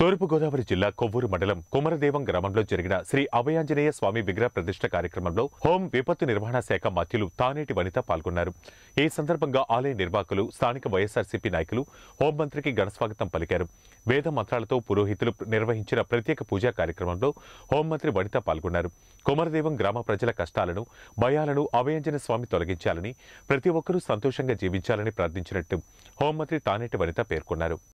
తూర్పుగోదావరి జిల్లా కొవ్వూరు మండలం కుమరదేవం గ్రామంలో జరిగిన శ్రీ అభయాంజనేయ స్వామి విగ్రహ ప్రతిష్ట కార్యక్రమంలో హోం విపత్తు నిర్వహణ శాఖ మధ్యులు తానేటి వనిత పాల్గొన్నారు ఈ సందర్భంగా ఆలయ నిర్వాహకులు స్థానిక వైఎస్సార్సీపీ నాయకులు హోంమంత్రికి ఘనస్వాగతం పలికారు వేద మంత్రాలతో పురోహితులు నిర్వహించిన ప్రత్యేక పూజా కార్యక్రమంలో హోంమంత్రి వనిత పాల్గొన్నారు కుమరదేవం గ్రామ ప్రజల కష్టాలను భయాలను అభయాంజన స్వామి తొలగించాలని ప్రతి ఒక్కరూ సంతోషంగా జీవించాలని ప్రార్థించినట్టు హోంమంత్రి తానేటి వనిత పేర్కొన్నారు